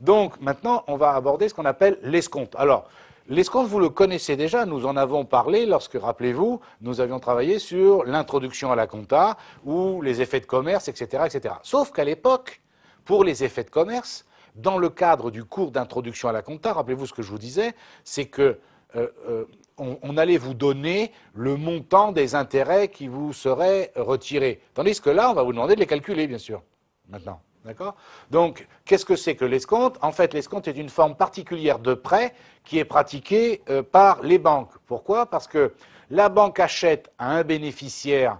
Donc maintenant, on va aborder ce qu'on appelle l'escompte. Alors, l'escompte, vous le connaissez déjà, nous en avons parlé lorsque, rappelez-vous, nous avions travaillé sur l'introduction à la compta ou les effets de commerce, etc. Sauf qu'à l'époque, pour les effets de commerce, dans le cadre du cours d'introduction à la compta, rappelez-vous ce que je vous disais, c'est que euh, euh, allait vous donner le montant des intérêts qui vous seraient retirés. Tandis que là, on va vous demander de les calculer, bien sûr, maintenant. D'accord Donc, qu'est-ce que c'est que l'escompte En fait, l'escompte est une forme particulière de prêt qui est pratiquée euh, par les banques. Pourquoi Parce que la banque achète à un bénéficiaire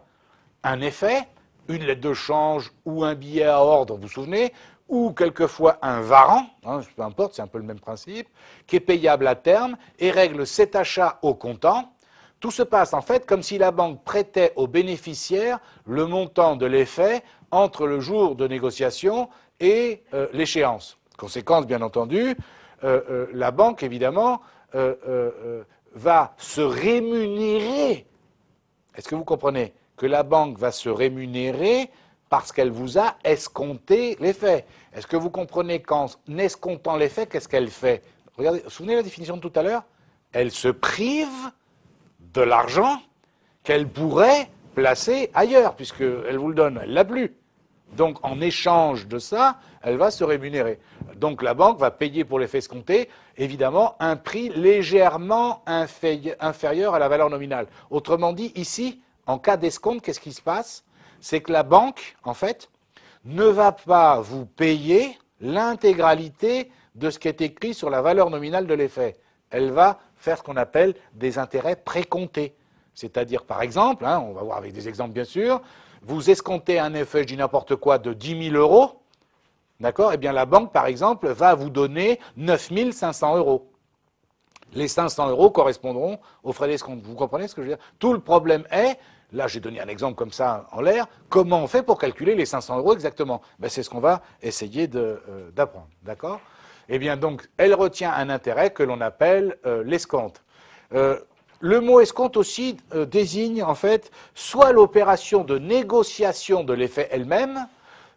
un effet, une lettre de change ou un billet à ordre, vous vous souvenez, ou quelquefois un varan, hein, peu importe, c'est un peu le même principe, qui est payable à terme et règle cet achat au comptant tout se passe en fait comme si la banque prêtait aux bénéficiaires le montant de l'effet entre le jour de négociation et euh, l'échéance. Conséquence, bien entendu, euh, euh, la banque, évidemment, va se rémunérer. Est-ce que vous comprenez que la banque va se rémunérer parce qu'elle vous a escompté l'effet Est-ce que vous comprenez qu'en escomptant l'effet, qu'est-ce qu'elle fait Regardez, vous souvenez de la définition de tout à l'heure Elle se prive de l'argent qu'elle pourrait placer ailleurs, puisqu'elle vous le donne, elle l'a plus. Donc en échange de ça, elle va se rémunérer. Donc la banque va payer pour l'effet escompté, évidemment, un prix légèrement inférieur à la valeur nominale. Autrement dit, ici, en cas d'escompte, qu'est-ce qui se passe C'est que la banque, en fait, ne va pas vous payer l'intégralité de ce qui est écrit sur la valeur nominale de l'effet. Elle va faire ce qu'on appelle des intérêts précomptés. C'est-à-dire, par exemple, hein, on va voir avec des exemples bien sûr, vous escomptez un effet, je n'importe quoi, de 10 000 euros, d'accord Eh bien, la banque, par exemple, va vous donner 9 500 euros. Les 500 euros correspondront aux frais d'escompte. Vous comprenez ce que je veux dire Tout le problème est, là j'ai donné un exemple comme ça en l'air, comment on fait pour calculer les 500 euros exactement ben, C'est ce qu'on va essayer euh, d'apprendre, d'accord eh bien donc, elle retient un intérêt que l'on appelle euh, l'escompte. Euh, le mot escompte aussi euh, désigne en fait soit l'opération de négociation de l'effet elle-même,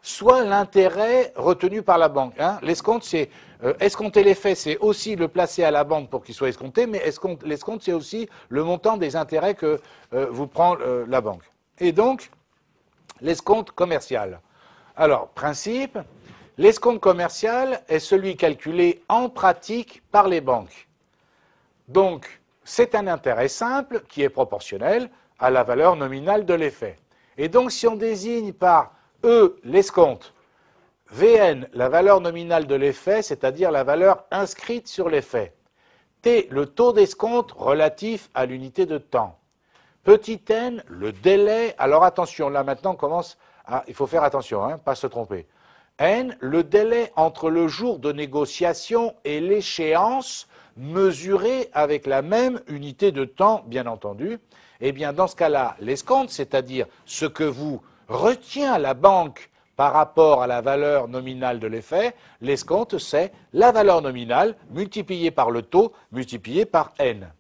soit l'intérêt retenu par la banque. Hein. L'escompte, c'est escompter l'effet, c'est aussi le placer à la banque pour qu'il soit escompté, mais l'escompte, c'est aussi le montant des intérêts que vous prend la banque. Et donc, l'escompte commercial. Alors, principe, L'escompte commercial est celui calculé en pratique par les banques. Donc, c'est un intérêt simple qui est proportionnel à la valeur nominale de l'effet. Et donc, si on désigne par E l'escompte, VN la valeur nominale de l'effet, c'est-à-dire la valeur inscrite sur l'effet, T le taux d'escompte relatif à l'unité de temps, petit n le délai, alors attention, là maintenant commence à, il faut faire attention, hein, pas se tromper, N, le délai entre le jour de négociation et l'échéance mesuré avec la même unité de temps, bien entendu, eh bien, dans ce cas-là, l'escompte, c'est-à-dire ce que vous retient la banque par rapport à la valeur nominale de l'effet, l'escompte, c'est la valeur nominale multipliée par le taux multiplié par n.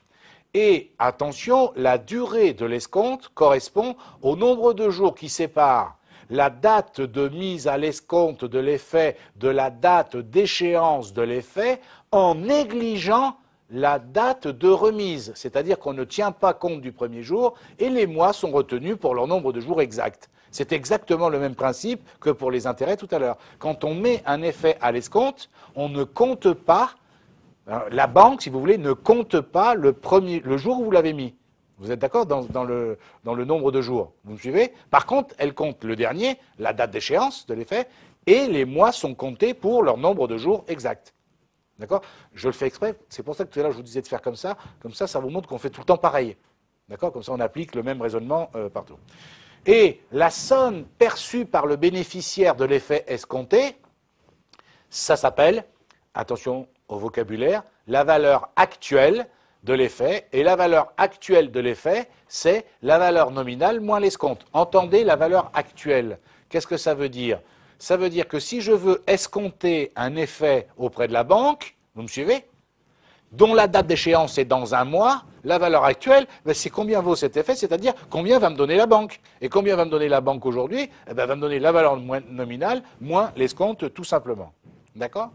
Et attention, la durée de l'escompte correspond au nombre de jours qui séparent la date de mise à l'escompte de l'effet de la date d'échéance de l'effet en négligeant la date de remise, c'est-à-dire qu'on ne tient pas compte du premier jour et les mois sont retenus pour leur nombre de jours exact. C'est exactement le même principe que pour les intérêts tout à l'heure. Quand on met un effet à l'escompte, on ne compte pas, hein, la banque, si vous voulez, ne compte pas le, le jour où vous l'avez mis. Vous êtes d'accord dans, le, nombre de jours Vous me suivez Par contre, elle compte le dernier, la date d'échéance de l'effet, et les mois sont comptés pour leur nombre de jours exact. D'accord Je le fais exprès, c'est pour ça que tout à l'heure je vous disais de faire comme ça, comme ça, ça vous montre qu'on fait tout le temps pareil. D'accord Comme ça, on applique le même raisonnement euh, partout. Et la somme perçue par le bénéficiaire de l'effet escompté, ça s'appelle, attention au vocabulaire, la valeur actuelle de l'effet, et la valeur actuelle de l'effet, c'est la valeur nominale moins l'escompte. Entendez la valeur actuelle. Qu'est-ce que ça veut dire Ça veut dire que si je veux escompter un effet auprès de la banque, vous me suivez dont la date d'échéance est dans un mois, la valeur actuelle, ben, c'est combien vaut cet effet, c'est-à-dire combien va me donner la banque. Et combien va me donner la banque aujourd'hui eh ben, Va me donner la valeur nominale moins l'escompte tout simplement. D'accord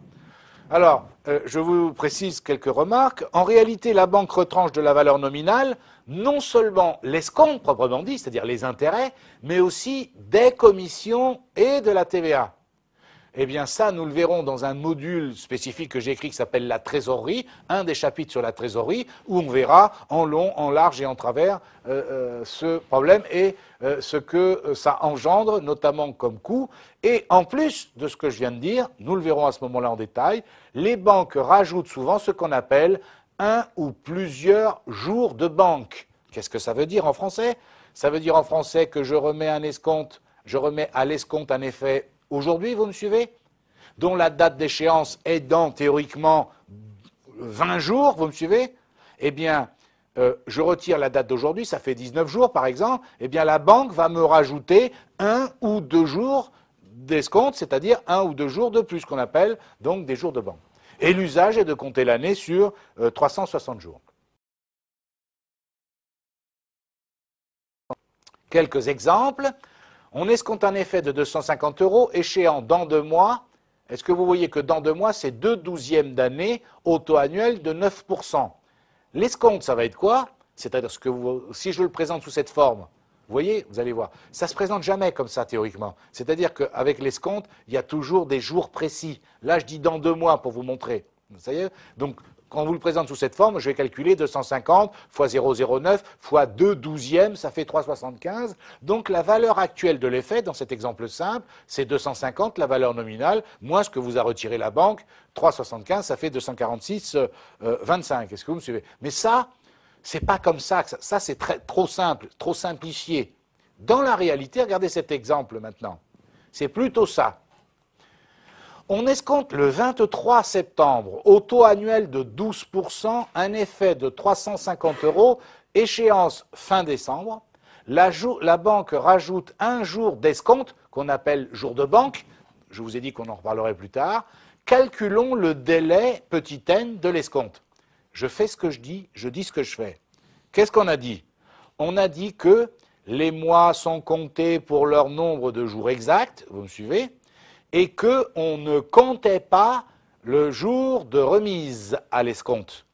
alors, euh, je vous précise quelques remarques. En réalité, la banque retranche de la valeur nominale non seulement l'escompte proprement dit, c'est-à-dire les intérêts, mais aussi des commissions et de la TVA. Eh bien ça, nous le verrons dans un module spécifique que j'ai écrit qui s'appelle la trésorerie, un des chapitres sur la trésorerie, où on verra en long, en large et en travers euh, euh, ce problème et euh, ce que ça engendre, notamment comme coût. Et en plus de ce que je viens de dire, nous le verrons à ce moment-là en détail, les banques rajoutent souvent ce qu'on appelle un ou plusieurs jours de banque. Qu'est-ce que ça veut dire en français Ça veut dire en français que je remets un escompte, je remets à l'escompte un effet aujourd'hui, vous me suivez Dont la date d'échéance est dans, théoriquement, 20 jours, vous me suivez Eh bien, euh, je retire la date d'aujourd'hui, ça fait 19 jours par exemple, eh bien la banque va me rajouter un ou deux jours d'escompte, c'est-à-dire un ou deux jours de plus, qu'on appelle donc des jours de banque. Et l'usage est de compter l'année sur 360 euh, jours. Quelques exemples. On escompte un effet de 250 euros échéant dans deux mois. Est-ce que vous voyez que dans deux mois, c'est deux douzièmes d'année au taux annuel de 9% L'escompte, ça va être quoi C'est-à-dire, que si je le présente sous cette forme, vous voyez, vous allez voir, ça ne se présente jamais comme ça théoriquement. C'est-à-dire qu'avec l'escompte, il y a toujours des jours précis. Là, je dis dans deux mois pour vous montrer. Ça y est Donc, quand on vous le présente sous cette forme, je vais calculer 250 fois 0,09 fois 2 douzièmes, ça fait 3,75. Donc la valeur actuelle de l'effet, dans cet exemple simple, c'est 250, la valeur nominale, moins ce que vous a retiré la banque, 3,75, ça fait 246,25. Euh, euh, Est-ce que vous me suivez Mais ça, c'est pas comme ça. Ça, c'est trop simple, trop simplifié. Dans la réalité, regardez cet exemple maintenant. C'est plutôt ça. On escompte le 23 septembre, au taux annuel de 12%, un effet de 350 euros, échéance fin décembre. La, banque rajoute un jour d'escompte, qu'on appelle jour de banque. Je vous ai dit qu'on en reparlerait plus tard. Calculons le délai petit n de l'escompte. Je fais ce que je dis, je dis ce que je fais. Qu'est-ce qu'on a dit On a dit que les mois sont comptés pour leur nombre de jours exacts, vous me suivez et qu'on ne comptait pas le jour de remise à l'escompte.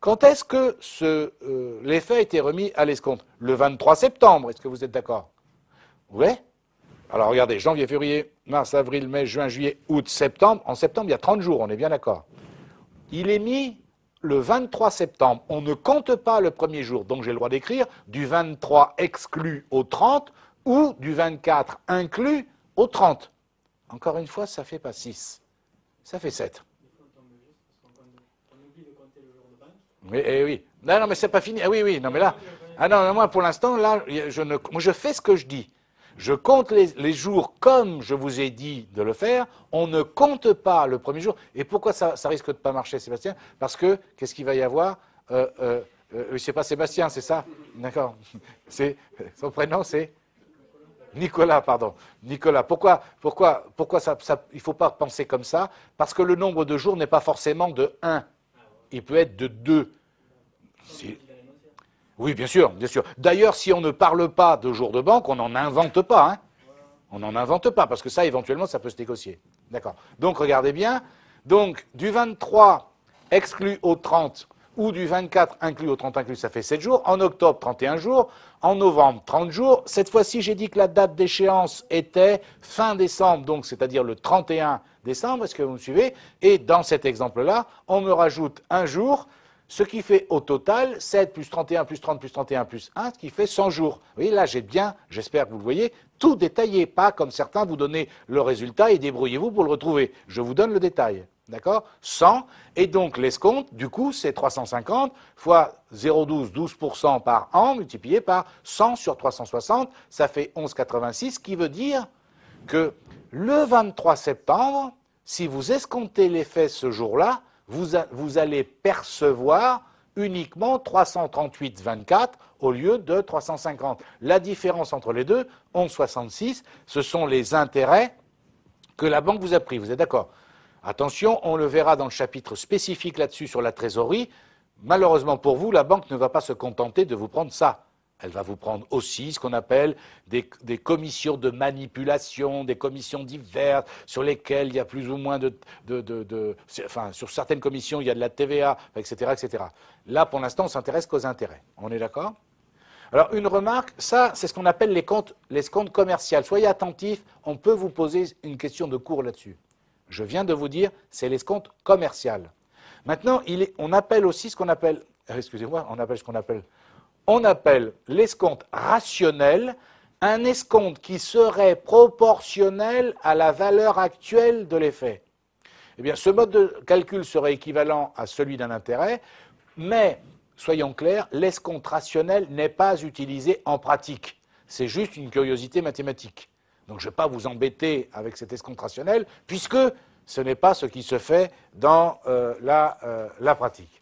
Quand est-ce que euh, l'effet a été remis à l'escompte Le 23 septembre, est-ce que vous êtes d'accord Oui Alors regardez, janvier, février, mars, avril, mai, juin, juillet, août, septembre. En septembre, il y a 30 jours, on est bien d'accord. Il est mis le 23 septembre. On ne compte pas le premier jour, donc j'ai le droit d'écrire du 23 exclu au 30 ou du 24 inclus au 30. Encore une fois, ça ne fait pas 6, ça fait 7. Oui, eh oui. Non, non, mais c'est pas fini. Ah oui, oui, non, mais là. Ah non, moi, pour l'instant, là, je ne, je fais ce que je dis. Je compte les, jours comme je vous ai dit de le faire. On ne compte pas le premier jour. Et pourquoi ça, risque de ne pas marcher, Sébastien Parce que, qu'est-ce qu'il va y avoir euh, euh, euh C'est pas Sébastien, c'est ça D'accord. Son prénom, c'est Nicolas, pardon. Nicolas, pourquoi, pourquoi, pourquoi ça, il ne faut pas penser comme ça Parce que le nombre de jours n'est pas forcément de 1. Il peut être de 2. Oui, bien sûr, bien sûr. D'ailleurs, si on ne parle pas de jours de banque, on n'en invente pas. Hein. on n'en invente pas, parce que ça, éventuellement, ça peut se négocier. D'accord. Donc, regardez bien. Donc, du 23 exclu au 30, ou du 24 inclus au 30 inclus, ça fait 7 jours, en octobre 31 jours, en novembre 30 jours. Cette fois-ci, j'ai dit que la date d'échéance était fin décembre, donc c'est-à-dire le 31 décembre, est-ce que vous me suivez Et dans cet exemple-là, on me rajoute un jour, ce qui fait au total 7 plus 31 plus 30 plus 31 plus 1, ce qui fait 100 jours. Vous voyez, là, j'ai bien, j'espère que vous le voyez, tout détaillé, pas comme certains vous donnez le résultat et débrouillez-vous pour le retrouver. Je vous donne le détail. D'accord 100. Et donc, l'escompte, du coup, c'est 350 fois 0,12, 12% par an, multiplié par 100 sur 360, ça fait 11,86, qui veut dire que le 23 septembre, si vous escomptez l'effet ce jour-là, vous, vous allez percevoir uniquement 338,24 au lieu de 350. La différence entre les deux, 11,66, ce sont les intérêts que la banque vous a pris. Vous êtes d'accord Attention, on le verra dans le chapitre spécifique là-dessus sur la trésorerie. Malheureusement pour vous, la banque ne va pas se contenter de vous prendre ça. Elle va vous prendre aussi ce qu'on appelle des, commissions de manipulation, des commissions diverses sur lesquelles il y a plus ou moins de, enfin, sur certaines commissions il y a de la TVA, etc., etc. Là, pour l'instant, on s'intéresse qu'aux intérêts. On est d'accord Alors une remarque, ça, c'est ce qu'on appelle les comptes, les comptes commerciaux. Soyez attentifs, on peut vous poser une question de cours là-dessus. Je viens de vous dire, c'est l'escompte commercial. Maintenant, on appelle aussi ce qu'on appelle, euh, excusez-moi, on appelle ce qu'on appelle, on appelle l'escompte rationnel un escompte qui serait proportionnel à la valeur actuelle de l'effet. Eh bien, ce mode de calcul serait équivalent à celui d'un intérêt, mais soyons clairs, l'escompte rationnel n'est pas utilisé en pratique. C'est juste une curiosité mathématique. Donc je ne vais pas vous embêter avec cet escompte rationnel, puisque ce n'est pas ce qui se fait dans euh, euh, la pratique.